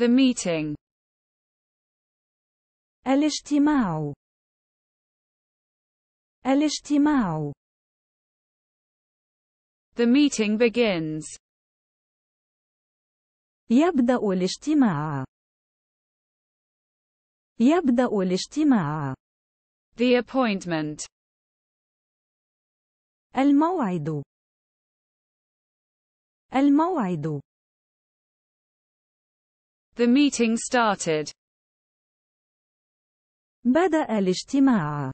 The meeting. الاجتماع. الاجتماع. The meeting begins. يبدأ الاجتماع. يبدأ الاجتماع. The appointment. الموعد. الموعد. The meeting started. بدأ الاجتماع.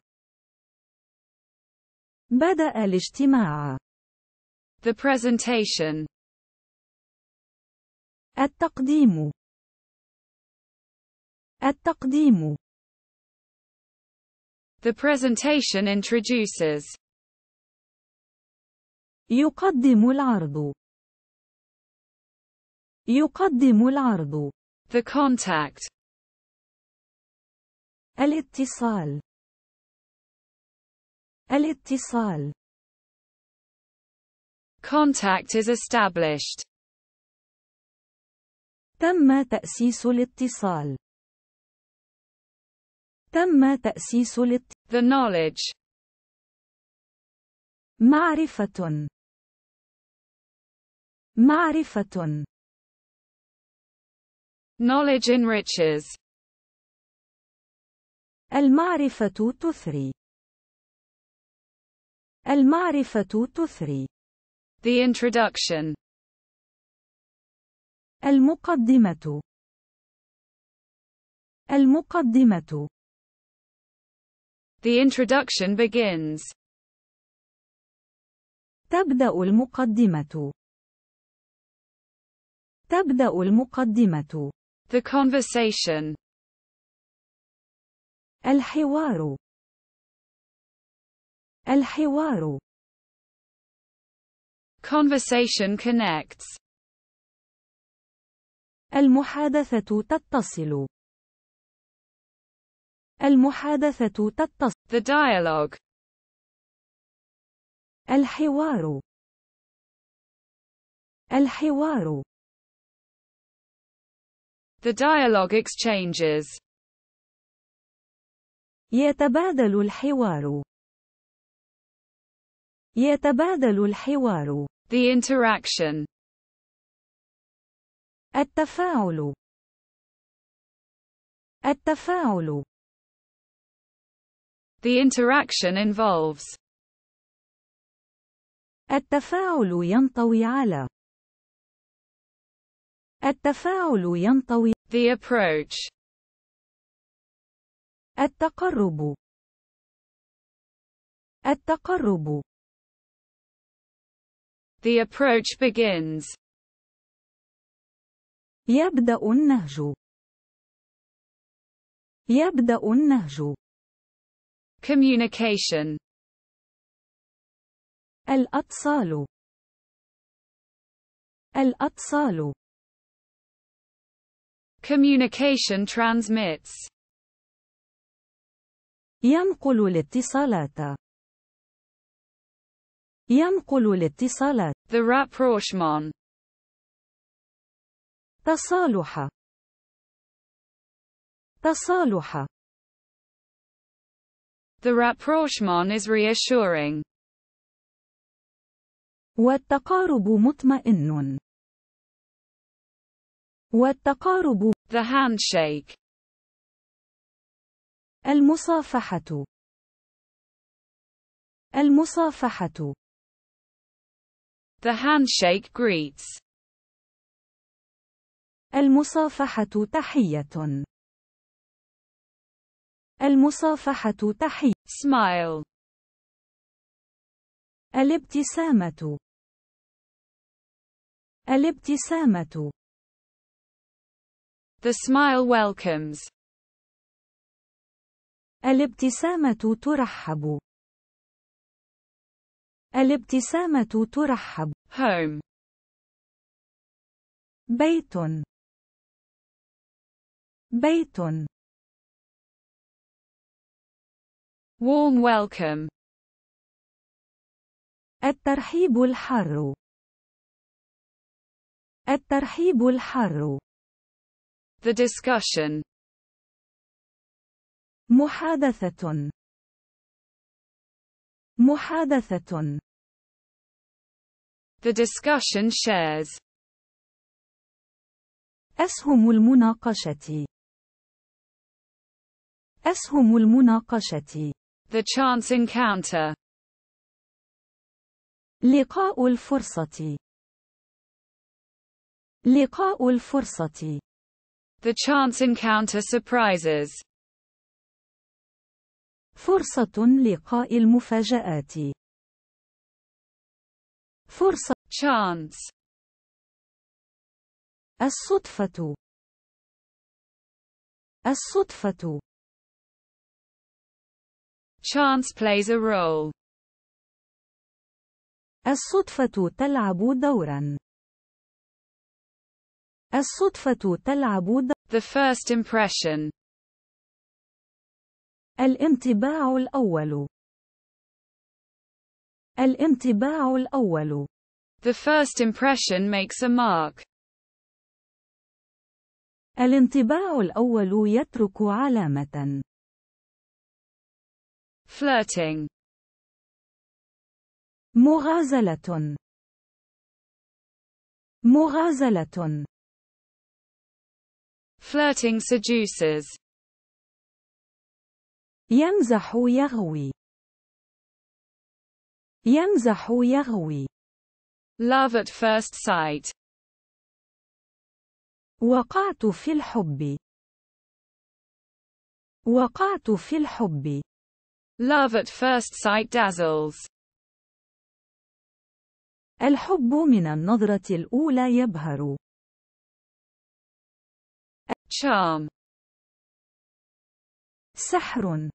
بدأ الاجتماع. The presentation. التقديم. التقديم. The presentation introduces. يقدم العرض. يقدم العرض. The contact. الاتصال. الاتصال. Contact is established. تم تأسيس الاتصال. تم تأسيس الاتصال. The knowledge. معرفة. معرفة. Knowledge enriches. المعرفة تثري. المعرفة تثري. The introduction. المقدمة. المقدمة. The introduction begins. تبدأ المقدمة. تبدأ المقدمة. The conversation. الحوار. الحوار. Conversation connects. المحادثة تتصل. المحادثة تتصل. The dialogue. الحوار. الحوار. The dialogue exchanges. يتبادل الحوار. يتبادل الحوار. The interaction. التفاعل. التفاعل. The interaction involves. التفاعل ينطوي على التفاعل ينطوي The approach التقرب التقرب The approach begins يبدأ النهج يبدأ النهج Communication الأتصال الأتصال Communication transmits. ينقل الاتصالات. ينقل الاتصالات. The rapprochement. تصالح. تصالح. The rapprochement is reassuring. والتقارب مطمئن. والتقارب The handshake المصافحة المصافحة The handshake greets المصافحة تحية المصافحة تحية smile الابتسامة الابتسامة The smile welcomes. الابتسامة ترحب. الابتسامة ترحب. Home. بيت. بيت. Warm welcome. الترحيب الحار. الترحيب الحار. The discussion محادثة محادثة The discussion shares أسهم المناقشة أسهم المناقشة The chance encounter لقاء الفرصة لقاء الفرصة The chance encounter surprises. فرصة لقاء المفاجآت. فرصة chance. الصدفة. الصدفة. Chance plays a role. الصدفة تلعب دورا. الصدفة تلعب The first impression الانطباع الأول الانطباع الأول The first impression makes a mark. الانطباع الأول يترك علامة. Flirting. مغازلة. مغازلة. Flirting seduces. يمزح يغوي. يمزح يغوي. Love at first sight. وقعت في الحب. وقعت في الحب. Love at first sight dazzles. الحب من النظرة الأولى يبهر. charm سحر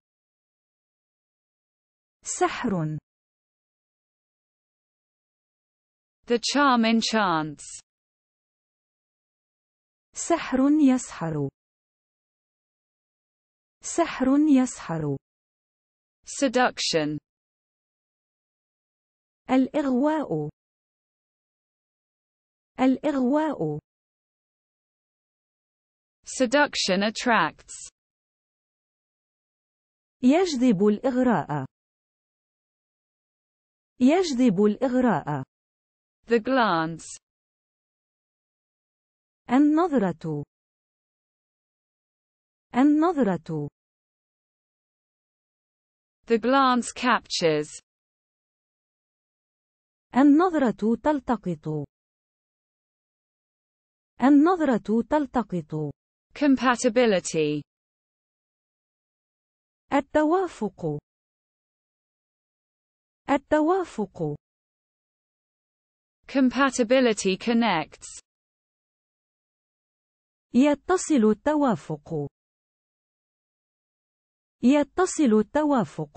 سحر The charm enchants سحر يسحر سحر يسحر seduction الإغواء الإغواء Seduction attracts. يجذب الإغراء. يجذب الإغراء. The glance. النظرة. النظرة. The glance captures. النظرة تلتقط. النظرة تلتقط. Compatibility التوافق التوافق Compatibility connects يتصل التوافق يتصل التوافق